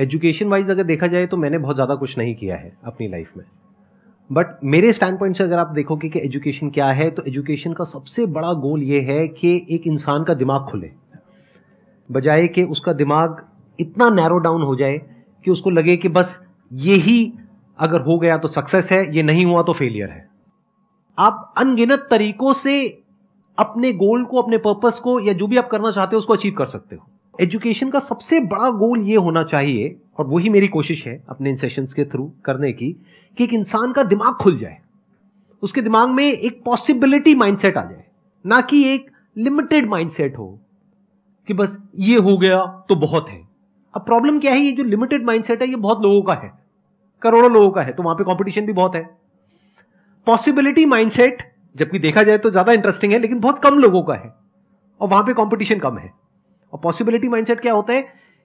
Education wise अगर देखा जाए तो मैंने बहुत ज़्यादा कुछ नहीं किया है अपनी लाइफ में बट मेरे स्टैंड पॉइंट से अगर आप देखोगे कि एजुकेशन क्या है तो एजुकेशन का सबसे बड़ा गोल ये है कि एक इंसान का दिमाग खुले बजाय कि उसका दिमाग इतना नैरो डाउन हो जाए कि उसको लगे कि बस यही अगर हो गया तो सक्सेस है ये नहीं हुआ तो फेलियर है आप अनगिनत तरीकों से अपने गोल को अपने पर्पस को या जो भी आप करना चाहते हो उसको अचीव कर सकते हो एजुकेशन का सबसे बड़ा गोल ये होना चाहिए और वही मेरी कोशिश है अपने इन सेशंस के थ्रू करने की कि एक इंसान का दिमाग खुल जाए उसके दिमाग में एक पॉसिबिलिटी माइंडसेट आ जाए ना कि एक लिमिटेड माइंडसेट हो कि बस ये हो गया तो बहुत है अब प्रॉब्लम क्या है ये जो लिमिटेड माइंडसेट है ये बहुत लोगों का है करोड़ों लोगों का है तो वहां पे कंपटीशन भी बहुत है पॉसिबिलिटी माइंडसेट जबकि देखा जाए तो ज्यादा इंटरेस्टिंग है लेकिन बहुत कम लोगों का है और वहां पे कंपटीशन कम है और पॉसिबिलिटी माइंडसेट क्या होता है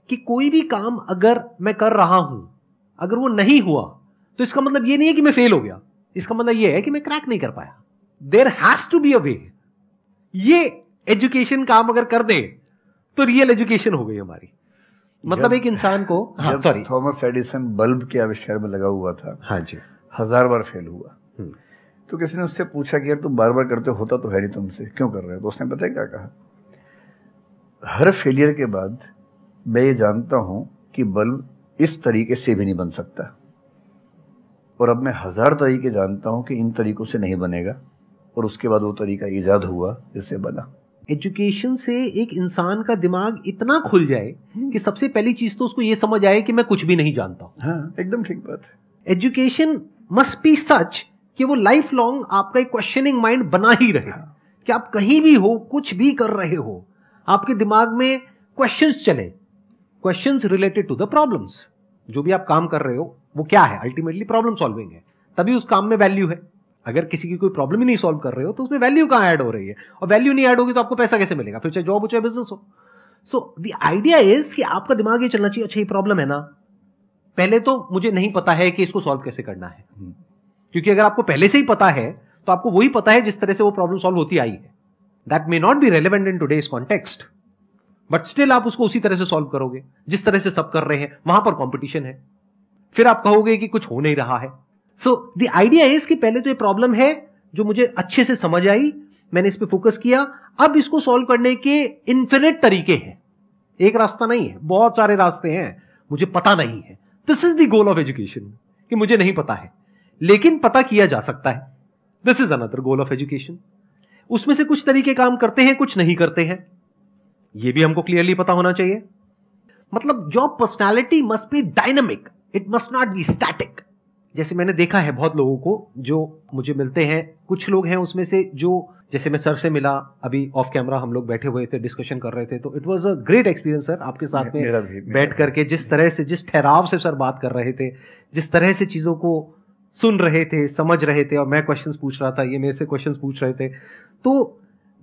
कि कोई भी काम अगर मैं कर रहा हूं अगर वो नहीं हुआ तो इसका मतलब ये नहीं है कि मैं फेल हो गया इसका मतलब ये है कि मैं क्रैक नहीं कर पाया there has to be a way ये एजुकेशन काम अगर कर दे तो रियल एजुकेशन हो गई हमारी मतलब एक इंसान को हाँ, सॉरी थॉमस एडिसन बल्ब के आविष्कार में लगा हुआ था हाँ जी हजार बार फेल हुआ हम्म। तो किसी ने उससे पूछा कि यार तुम बार बार करते होता तो है नहीं तुमसे क्यों कर रहे हो तो उसने पता है क्या कहा हर फेलियर के बाद मैं ये जानता हूं कि बल्ब इस तरीके से भी नहीं बन सकता और अब मैं हज़ार तरीके जानता हूं कि इन तरीक़ों से नहीं बनेगा और उसके बाद वो तरीका ईजाद हुआ जिससे बना एजुकेशन से एक इंसान का दिमाग इतना खुल जाए कि सबसे पहली चीज़ तो उसको ये समझ आए कि मैं कुछ भी नहीं जानता हाँ एकदम ठीक बात है एजुकेशन मस्ट बी सच कि वो लाइफ लॉन्ग आपका एक क्वेश्चनिंग माइंड बना ही रहे हाँ। कि आप कहीं भी हो कुछ भी कर रहे हो आपके दिमाग में क्वेश्चंस चले questions related to the problems जो भी आप काम कर रहे हो वो क्या है अल्टीमेटली प्रॉब्लम सॉल्विंग है तभी उस काम में वैल्यू है अगर किसी की कोई प्रॉब्लम ही नहीं सॉल्व कर रहे हो तो उसमें वैल्यू कहां ऐड हो रही है और वैल्यू नहीं ऐड होगी तो आपको पैसा कैसे मिलेगा फिर चाहे जॉब हो चाहे बिजनेस हो सो द आइडिया इज कि आपका दिमाग ये चलना चाहिए अच्छा ये प्रॉब्लम है ना पहले तो मुझे नहीं पता है कि इसको सॉल्व कैसे करना है हम्म। क्योंकि अगर आपको पहले से ही पता है तो आपको वही पता है जिस तरह से वो प्रॉब्लम सॉल्व होती आई है that may not be relevant in today's context but still आप उसको उसी तरह से सॉल्व करोगे जिस तरह से सब कर रहे हैं वहां पर कॉम्पिटिशन है फिर आप कहोगे कि कुछ हो नहीं रहा है सो द आइडिया इज कि पहले तो ये प्रॉब्लम है जो मुझे अच्छे से समझ आई मैंने इस पर फोकस किया अब इसको सॉल्व करने के इन्फिनिट तरीके हैं एक रास्ता नहीं है बहुत सारे रास्ते हैं मुझे पता नहीं है this is the goal of education कि मुझे नहीं पता है लेकिन पता किया जा सकता है this is another goal of education उसमें से कुछ तरीके काम करते हैं कुछ नहीं करते हैं यह भी हमको क्लियरली पता होना चाहिए मतलब job personality must be dynamic it must not be static जैसे मैंने देखा है बहुत लोगों को जो मुझे मिलते हैं कुछ लोग हैं उसमें से जो जैसे मैं सर से मिला अभी ऑफ कैमरा हम लोग बैठे हुए थे डिस्कशन कर रहे थे तो it was a great experience sir आपके साथ में बैठ करके जिस तरह से जिस ठहराव से सर बात कर रहे थे जिस तरह से चीज़ों को सुन रहे थे समझ रहे थे और मैं क्वेश्चंस पूछ रहा था ये मेरे से क्वेश्चंस पूछ रहे थे तो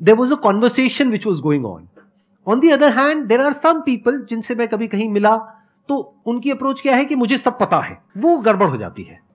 there was a conversation which was going on on the other hand there are some people जिनसे मैं कभी कहीं मिला तो उनकी अप्रोच क्या है कि मुझे सब पता है वो गड़बड़ हो जाती है